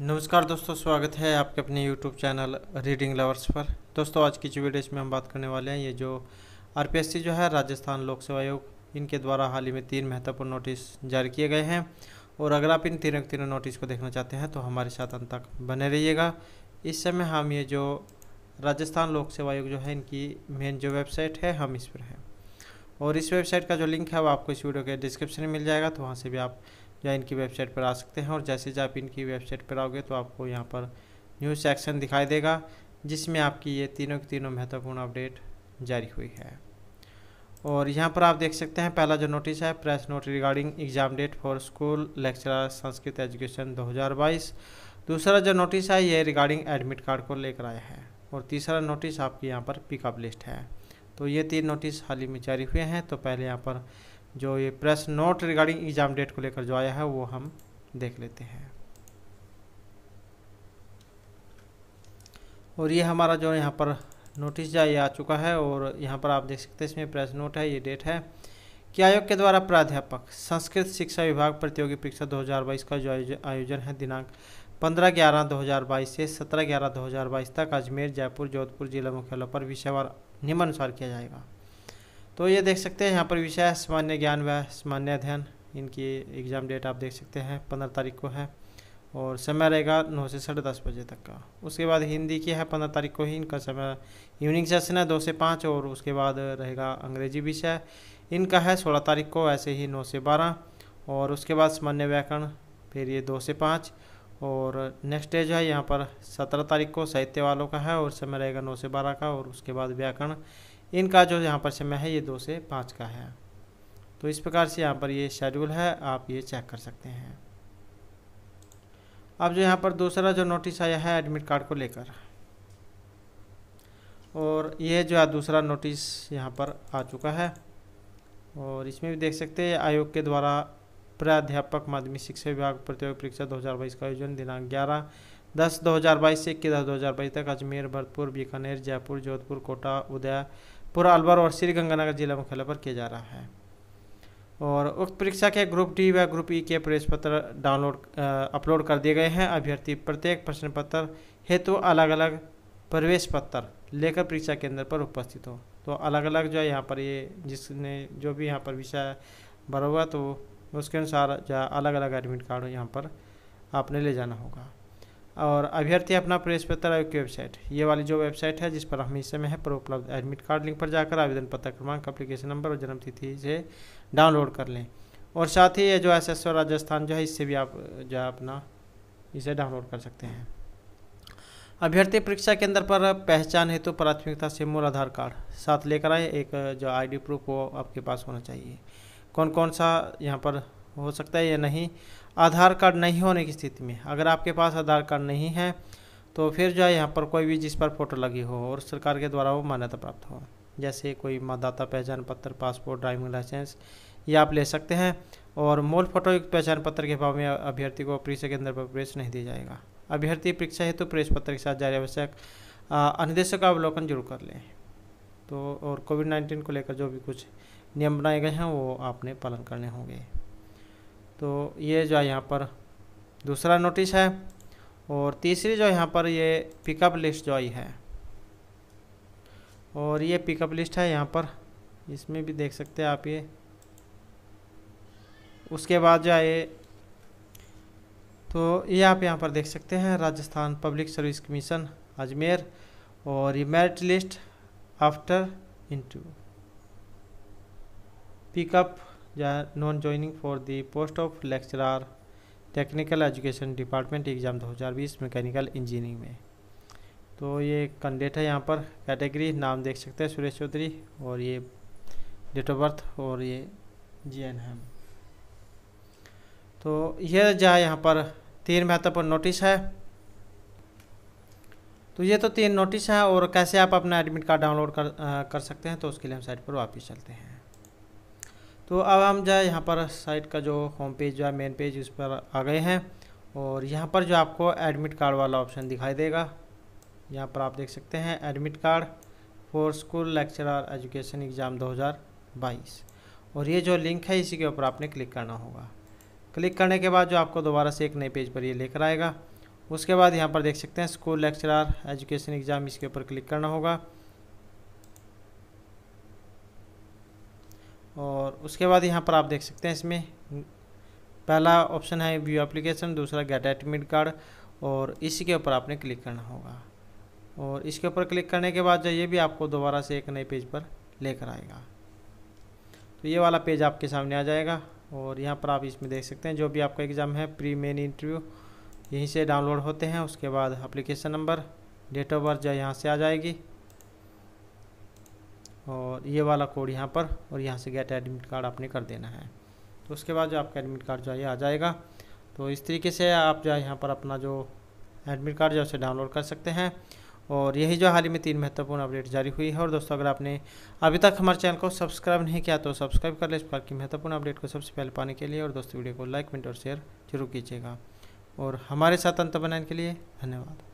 नमस्कार दोस्तों स्वागत है आपके अपने यूट्यूब चैनल रीडिंग लवर्स पर दोस्तों आज की जो वीडियो इसमें हम बात करने वाले हैं ये जो आर जो है राजस्थान लोक सेवा आयोग इनके द्वारा हाल ही में तीन महत्वपूर्ण नोटिस जारी किए गए हैं और अगर आप इन तीनों तीनों नोटिस को देखना चाहते हैं तो हमारे साथ अंत तक बने रहिएगा इस समय हम ये जो राजस्थान लोक सेवा आयोग जो है इनकी मेन जो वेबसाइट है हम इस पर हैं और इस वेबसाइट का जो लिंक है वो आपको इस वीडियो के डिस्क्रिप्शन में मिल जाएगा तो वहाँ से भी आप या इनकी वेबसाइट पर आ सकते हैं और जैसे जब आप इनकी वेबसाइट पर आओगे तो आपको यहाँ पर न्यूज़ सेक्शन दिखाई देगा जिसमें आपकी ये तीनों की तीनों महत्वपूर्ण अपडेट जारी हुई है और यहाँ पर आप देख सकते हैं पहला जो नोटिस है press note regarding exam date for school lecturer Sanskrit education 2022 दूसरा जो नोटिस है ये रिगार्डिंग एडमिट कार्ड को लेकर आया है और तीसरा नोटिस आपकी यहाँ पर पिकअप लिस्ट है तो ये तीन नोटिस हाल ही में जारी हुए हैं तो पहले यहाँ पर जो ये press note regarding exam date को लेकर जो आया है वो हम देख लेते हैं और ये हमारा जो यहाँ पर नोटिस जारी आ चुका है और यहाँ पर आप देख सकते हैं इसमें प्रेस नोट है ये डेट है कि आयोग के द्वारा प्राध्यापक संस्कृत शिक्षा विभाग प्रतियोगी परीक्षा 2022 का जो आयोजन है दिनांक 15 ग्यारह 2022 से 17 ग्यारह 2022 तक अजमेर जयपुर जोधपुर जिला मुख्यालय पर विषयवार निम्नानुसार किया जाएगा तो ये देख सकते हैं यहाँ पर विषय है सामान्य ज्ञान व सामान्य अध्ययन इनकी एग्ज़ाम डेट आप देख सकते हैं पंद्रह तारीख को है और समय रहेगा नौ से साढ़े दस बजे तक का उसके बाद हिंदी की है पंद्रह तारीख को ही इनका समय इवनिंग सेशन है दो से पाँच और उसके बाद रहेगा अंग्रेजी विषय इनका है सोलह तारीख को ऐसे ही नौ से बारह और उसके बाद सामान्य व्याकरण फिर ये दो से पाँच और नेक्स्ट जो है यहाँ पर सत्रह तारीख को साहित्य वालों का है और समय रहेगा नौ से बारह का और उसके बाद व्याकरण इनका जो यहाँ पर समय है ये दो से पाँच का है तो इस प्रकार से यहाँ पर ये शेड्यूल है आप ये चेक कर सकते हैं अब जो यहाँ पर दूसरा जो नोटिस आया है एडमिट कार्ड को लेकर और ये जो है दूसरा नोटिस यहाँ पर आ चुका है और इसमें भी देख सकते हैं आयोग के द्वारा प्राध्यापक माध्यमिक शिक्षा विभाग प्रतियोगी परीक्षा 2022 का आयोजन दिनांक 11 दस 2022 से इक्कीस दस बाईस तक अजमेर भरतपुर बीकानेर जयपुर जोधपुर कोटा उदय पूरा अलवर और श्रीगंगानगर जिला मुख्यालय पर किया जा रहा है और उक्त परीक्षा के ग्रुप डी व ग्रुप ई के प्रवेश पत्र डाउनलोड अपलोड कर दिए गए हैं अभ्यर्थी प्रत्येक प्रश्न पत्र हेतु अलग अलग प्रवेश पत्र लेकर परीक्षा केंद्र पर उपस्थित हो तो अलग अलग जो है यहाँ पर ये जिसने जो भी यहाँ पर विषय भरा हुआ तो उसके अनुसार जो अलग अलग एडमिट कार्ड यहाँ पर आपने ले जाना होगा और अभ्यर्थी अपना प्रवेश पत्र आयोग की वेबसाइट ये वाली जो वेबसाइट है जिस पर हम इस समय है पर उपलब्ध एडमिट कार्ड लिंक पर जाकर आवेदन पत्र क्रमांक अप्लीकेशन नंबर और जन्मतिथि से डाउनलोड कर लें और साथ ही ये जो एस राजस्थान जो है इससे भी आप जो अपना इसे डाउनलोड कर सकते हैं अभ्यर्थी परीक्षा केंद्र पर पहचान हेतु तो प्राथमिकता से मूल आधार कार्ड साथ लेकर आए एक जो आईडी प्रूफ वो आपके पास होना चाहिए कौन कौन सा यहाँ पर हो सकता है या नहीं आधार कार्ड नहीं होने की स्थिति में अगर आपके पास आधार कार्ड नहीं है तो फिर जो है यहाँ पर कोई भी जिस पर फ़ोटो लगी हो और सरकार के द्वारा वो मान्यता प्राप्त हो जैसे कोई मतदाता पहचान पत्र पासपोर्ट ड्राइविंग लाइसेंस ये आप ले सकते हैं और मूल फोटो युक्त पहचान पत्र के भाव में अभ्यर्थी को परीक्षा केंद्र पर प्रवेश नहीं दिया जाएगा अभ्यर्थी परीक्षा हेतु तो प्रवेश पत्र के साथ जारी आवश्यक अनुदेशों का अवलोकन जरूर कर लें तो और कोविड नाइन्टीन को लेकर जो भी कुछ नियम बनाए गए हैं वो आपने पालन करने होंगे तो ये जो है यहाँ पर दूसरा नोटिस है और तीसरी जो यहाँ पर ये पिकअप लिस्ट जो आई है और ये पिकअप लिस्ट है यहाँ पर इसमें भी देख सकते हैं आप ये उसके बाद जो है तो ये आप यहाँ पर देख सकते हैं Rajasthan public service commission Ajmer और ये merit list after interview pickup या non joining for the post of lecturer technical education department exam 2020 mechanical engineering में तो ये कैंडिडेट है यहाँ पर कैटेगरी नाम देख सकते हैं सुरेश चौधरी और ये डेट ऑफ बर्थ और ये जी एन एम तो यह जहाँ यहाँ पर तीन महत्वपूर्ण नोटिस है तो ये तो तीन नोटिस हैं और कैसे आप अपना एडमिट कार्ड डाउनलोड कर आ, कर सकते हैं तो उसके लिए हम साइट पर वापस चलते हैं तो अब हम जो है यहाँ पर साइट का जो होम पेज जो है मेन पेज उस पर आ गए हैं और यहाँ पर जो आपको एडमिट कार्ड वाला ऑप्शन दिखाई देगा यहाँ पर आप देख सकते हैं admit card for school lecturer education exam 2022 और ये जो लिंक है इसी के ऊपर आपने क्लिक करना होगा क्लिक करने के बाद जो आपको दोबारा से एक नए पेज पर ये लेकर आएगा उसके बाद यहाँ पर देख सकते हैं स्कूल लेक्चरर एजुकेशन एग्ज़ाम इसके ऊपर क्लिक करना होगा उसके बाद यहाँ पर आप देख सकते हैं इसमें पहला ऑप्शन है व्यू एप्लीकेशन दूसरा गेट एडमिट कार्ड और इसी के ऊपर आपने क्लिक करना होगा और इसके ऊपर क्लिक करने के बाद जो ये भी आपको दोबारा से एक नए पेज पर लेकर आएगा तो ये वाला पेज आपके सामने आ जाएगा और यहाँ पर आप इसमें देख सकते हैं जो भी आपका एग्ज़ाम है प्री मेन इंटरव्यू यहीं से डाउनलोड होते हैं उसके बाद application number date of birth जो यहाँ से आ जाएगी और ये वाला कोड यहाँ पर और यहाँ से गेट एडमिट कार्ड आपने कर देना है तो उसके बाद जो आपका एडमिट कार्ड जो है आ जाएगा तो इस तरीके से आप जो है यहाँ पर अपना जो एडमिट कार्ड जो है उसे डाउनलोड कर सकते हैं और यही जो हाल ही में तीन महत्वपूर्ण अपडेट जारी हुई है और दोस्तों अगर आपने अभी तक हमारे चैनल को सब्सक्राइब नहीं किया तो सब्सक्राइब कर लें इस प्रकार की महत्वपूर्ण अपडेट को सबसे पहले पाने के लिए और दोस्तों वीडियो को लाइक कमेंट और शेयर जरूर कीजिएगा और हमारे साथ अंत बनाने के लिए धन्यवाद